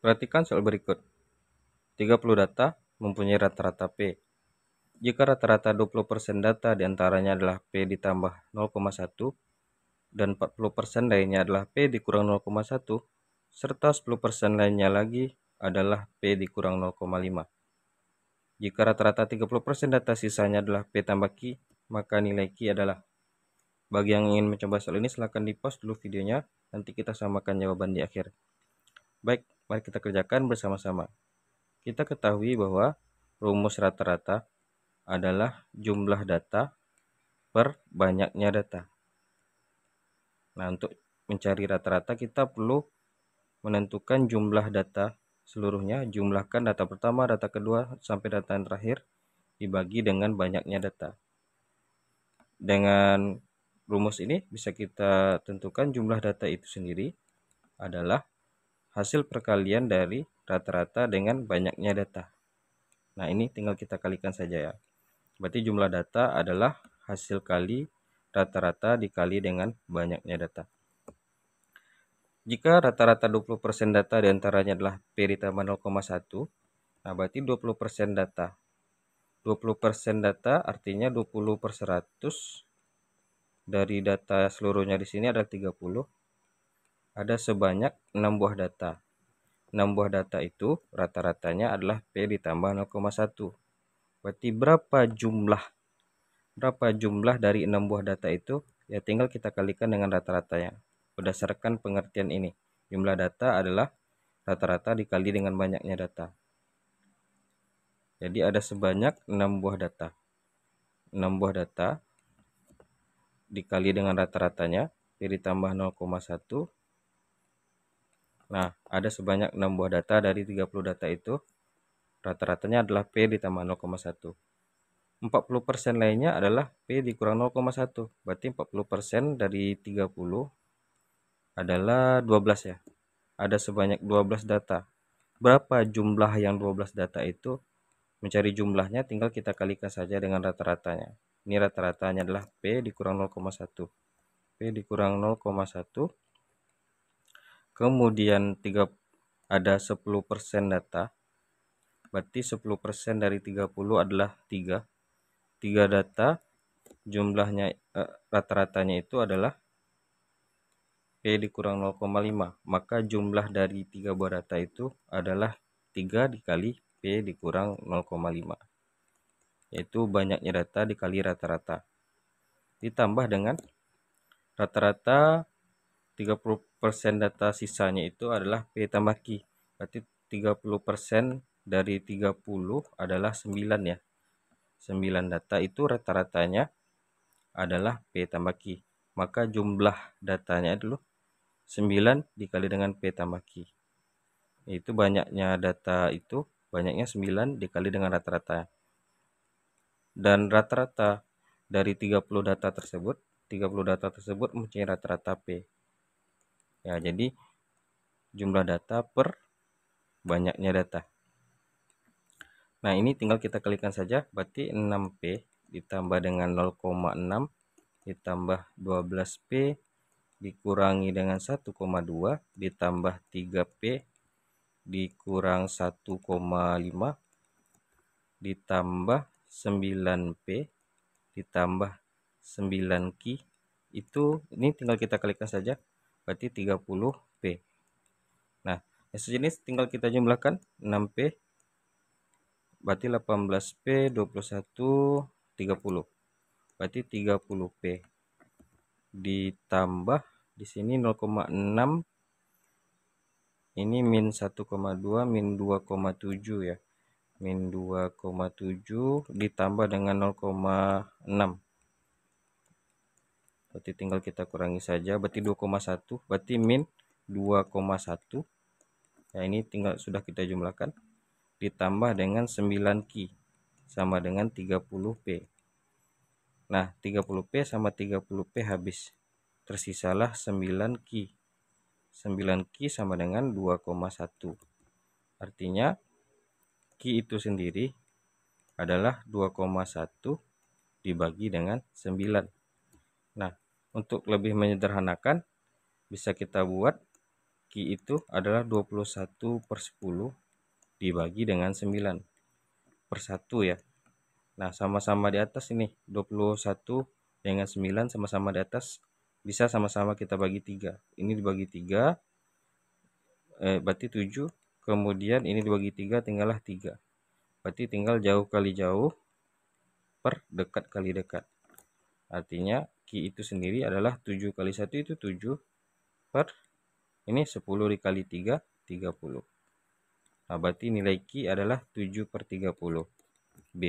Perhatikan soal berikut. 30 data mempunyai rata-rata P. Jika rata-rata 20% data diantaranya adalah P ditambah 0,1 dan 40% lainnya adalah P dikurang 0,1 serta 10% lainnya lagi adalah P dikurang 0,5. Jika rata-rata 30% data sisanya adalah P tambah Q, maka nilai Q adalah bagi yang ingin mencoba soal ini silahkan di post dulu videonya, nanti kita samakan jawaban di akhir. Baik, Mari kita kerjakan bersama-sama. Kita ketahui bahwa rumus rata-rata adalah jumlah data per banyaknya data. Nah, untuk mencari rata-rata kita perlu menentukan jumlah data seluruhnya, jumlahkan data pertama, data kedua, sampai data yang terakhir, dibagi dengan banyaknya data. Dengan rumus ini bisa kita tentukan jumlah data itu sendiri adalah hasil perkalian dari rata-rata dengan banyaknya data. Nah, ini tinggal kita kalikan saja ya. Berarti jumlah data adalah hasil kali rata-rata dikali dengan banyaknya data. Jika rata-rata 20% data diantaranya adalah P ditambah 0,1, nah berarti 20% data. 20% data artinya 20 per 100 dari data seluruhnya di sini adalah 30 ada sebanyak 6 buah data. 6 buah data itu rata-ratanya adalah P ditambah 0,1. Berarti berapa jumlah? Berapa jumlah dari 6 buah data itu? Ya tinggal kita kalikan dengan rata-ratanya. Berdasarkan pengertian ini, jumlah data adalah rata-rata dikali dengan banyaknya data. Jadi ada sebanyak 6 buah data. 6 buah data dikali dengan rata-ratanya, P ditambah 0,1 Nah, ada sebanyak 6 buah data dari 30 data itu rata-ratanya adalah P ditambah 0,1. 40% lainnya adalah P dikurang 0,1. Berarti 40% dari 30 adalah 12 ya. Ada sebanyak 12 data. Berapa jumlah yang 12 data itu? Mencari jumlahnya tinggal kita kalikan saja dengan rata-ratanya. Ini rata-ratanya adalah P dikurang 0,1. P dikurang 0,1 kemudian 3 ada 10% data berarti 10% dari 30 adalah 3 3 data jumlahnya eh, rata-ratanya itu adalah P dikurang 0,5 maka jumlah dari 3 buah data itu adalah 3 dikali P dikurang 0,5 yaitu banyaknya data dikali rata-rata ditambah dengan rata-rata 30 persen data sisanya itu adalah P tambah Q. Berarti 30 persen dari 30 adalah 9 ya. 9 data itu rata-ratanya adalah P tambah Q. Maka jumlah datanya dulu 9 dikali dengan P tambah Q. Itu banyaknya data itu, banyaknya 9 dikali dengan rata-rata. Dan rata-rata dari 30 data tersebut, 30 data tersebut mempunyai rata-rata P ya jadi jumlah data per banyaknya data nah ini tinggal kita klikkan saja berarti 6P ditambah dengan 0,6 ditambah 12P dikurangi dengan 1,2 ditambah 3P dikurang 1,5 ditambah 9P ditambah 9Q itu ini tinggal kita klikkan saja berarti 30P. Nah, yang sejenis tinggal kita jumlahkan 6P berarti 18P 21 30. Berarti 30P ditambah di sini 0,6 ini min 1,2 min 2,7 ya min 2,7 ditambah dengan 0,6 berarti tinggal kita kurangi saja berarti 2,1 berarti min 2,1 ya nah, ini tinggal sudah kita jumlahkan ditambah dengan 9 Ki sama dengan 30P nah 30P sama 30P habis tersisalah 9 Ki 9 Ki sama dengan 2,1 artinya Ki itu sendiri adalah 2,1 dibagi dengan 9 untuk lebih menyederhanakan bisa kita buat Ki itu adalah 21 per 10 dibagi dengan 9 per 1 ya Nah sama-sama di atas ini 21 dengan 9 sama-sama di atas bisa sama-sama kita bagi 3 ini dibagi 3 eh, berarti 7 kemudian ini dibagi 3 tinggallah 3 berarti tinggal jauh kali jauh per dekat kali dekat artinya ki itu sendiri adalah 7 kali 1 itu 7 per ini 10 dikali 3 30 nah berarti nilai ki adalah 7 per 30 B